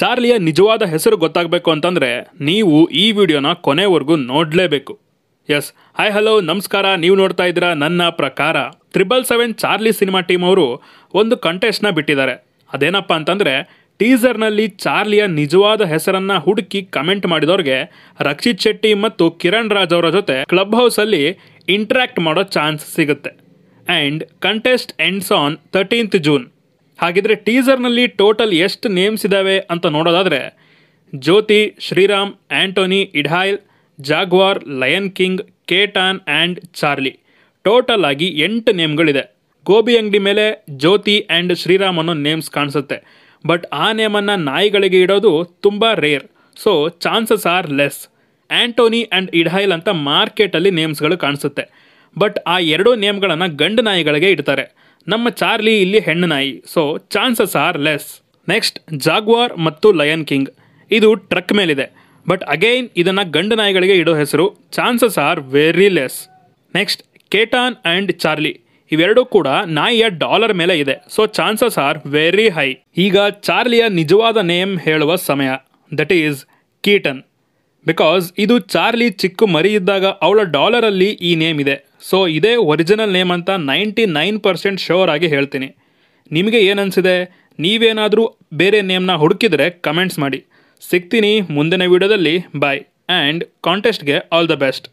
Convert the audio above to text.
ಚಾರ್ಲಿಯ ನಿಜವಾದ ಹೆಸರು ಗೊತ್ತಾಗಬೇಕು ಅಂತಂದರೆ ನೀವು ಈ ವಿಡಿಯೋನ ಕೊನೆವರೆಗೂ ನೋಡಲೇಬೇಕು ಎಸ್ ಹಾಯ್ ಹಲೋ ನಮಸ್ಕಾರ ನೀವು ನೋಡ್ತಾ ಇದ್ದೀರಾ ನನ್ನ ಪ್ರಕಾರ triple seven Charlie cinema team ಅವರು ಒಂದು ಕಂಟೆಸ್ಟ್ನ ಬಿಟ್ಟಿದ್ದಾರೆ ಅದೇನಪ್ಪ ಅಂತಂದರೆ ಟೀಸರ್ನಲ್ಲಿ ಚಾರ್ಲಿಯ ನಿಜವಾದ ಹೆಸರನ್ನು ಹುಡುಕಿ ಕಮೆಂಟ್ ಮಾಡಿದವ್ರಿಗೆ ರಕ್ಷಿತ್ ಶೆಟ್ಟಿ ಮತ್ತು ಕಿರಣ್ ರಾಜ್ ಅವರ ಜೊತೆ ಕ್ಲಬ್ ಹೌಸಲ್ಲಿ ಇಂಟ್ರ್ಯಾಕ್ಟ್ ಮಾಡೋ ಚಾನ್ಸ್ ಸಿಗುತ್ತೆ and contest ends on thirteenth June ಹಾಗಿದ್ರೆ ಟೀಸರ್ನಲ್ಲಿ ಟೋಟಲ್ ಎಷ್ಟು ನೇಮ್ಸ್ ಇದ್ದಾವೆ ಅಂತ ನೋಡೋದಾದರೆ ಜ್ಯೋತಿ ಶ್ರೀರಾಮ್ ಆ್ಯಂಟೋನಿ ಇಡ್ಹಾಯಲ್ Jaguar Lion King Keaton and Charlie total ಆಗಿ ಎಂಟು ನೇಮ್ಗಳಿದೆ ಗೋಬಿ ಅಂಗಡಿ ಮೇಲೆ ಜ್ಯೋತಿ ಆ್ಯಂಡ್ ಶ್ರೀರಾಮ್ ಅನ್ನೋ ನೇಮ್ಸ್ ಕಾಣಿಸುತ್ತೆ ಬಟ್ ಆ ನೇಮನ್ನು ನಾಯಿಗಳಿಗೆ ಇಡೋದು ತುಂಬ rare so chances are less Antony and ಇಡ್ಹೈಲ್ ಅಂತ ಮಾರ್ಕೆಟಲ್ಲಿ ನೇಮ್ಸ್ಗಳು ಕಾಣಿಸುತ್ತೆ ಬಟ್ ಆ ಎರಡೂ ನೇಮ್ಗಳನ್ನು ಗಂಡು ನಾಯಿಗಳಿಗೆ ಇಡ್ತಾರೆ ನಮ್ಮ ಚಾರ್ಲಿ ಇಲ್ಲಿ ಹೆಣ್ಣು ನಾಯಿ so chances are less next Jaguar ಮತ್ತು ಲಯನ್ ಕಿಂಗ್ ಇದು ಟ್ರಕ್ ಮೇಲಿದೆ ಬಟ್ ಅಗೈನ್ ಇದನ್ನು ಗಂಡು ನಾಯಿಗಳಿಗೆ ಇಡೋ ಹೆಸರು chances are very less next Keaton and Charlie ಇವೆರಡೂ ಕೂಡ ನಾಯಿಯ ಡಾಲರ್ ಮೇಲೆ ಇದೆ so chances are very high ಈಗ ಚಾರ್ಲಿಯ ನಿಜವಾದ ನೇಮ್ ಹೇಳುವ ಸಮಯ ದಟ್ ಈಸ್ ಕೀಟನ್ ಬಿಕಾಸ್ ಇದು ಚಾರ್ಲಿ ಚಿಕ್ಕ ಮರಿ ಇದ್ದಾಗ ಅವಳ ಡಾಲರಲ್ಲಿ ಈ ನೇಮ್ ಇದೆ ಸೊ ಇದೇ ಒರಿಜಿನಲ್ ನೇಮ್ ಅಂತ ನೈಂಟಿ ನೈನ್ ಪರ್ಸೆಂಟ್ ಶೋರ್ ಆಗಿ ಹೇಳ್ತೀನಿ ನಿಮಗೆ ಏನನ್ಸಿದೆ ನೀವೇನಾದರೂ ಬೇರೆ ನೇಮ್ನ ಹುಡುಕಿದರೆ ಕಮೆಂಟ್ಸ್ ಮಾಡಿ ಸಿಗ್ತೀನಿ ಮುಂದಿನ ವೀಡಿಯೋದಲ್ಲಿ ಬಾಯ್ ಆ್ಯಂಡ್ ಕಾಂಟೆಸ್ಟ್ಗೆ ಆಲ್ ದ ಬೆಸ್ಟ್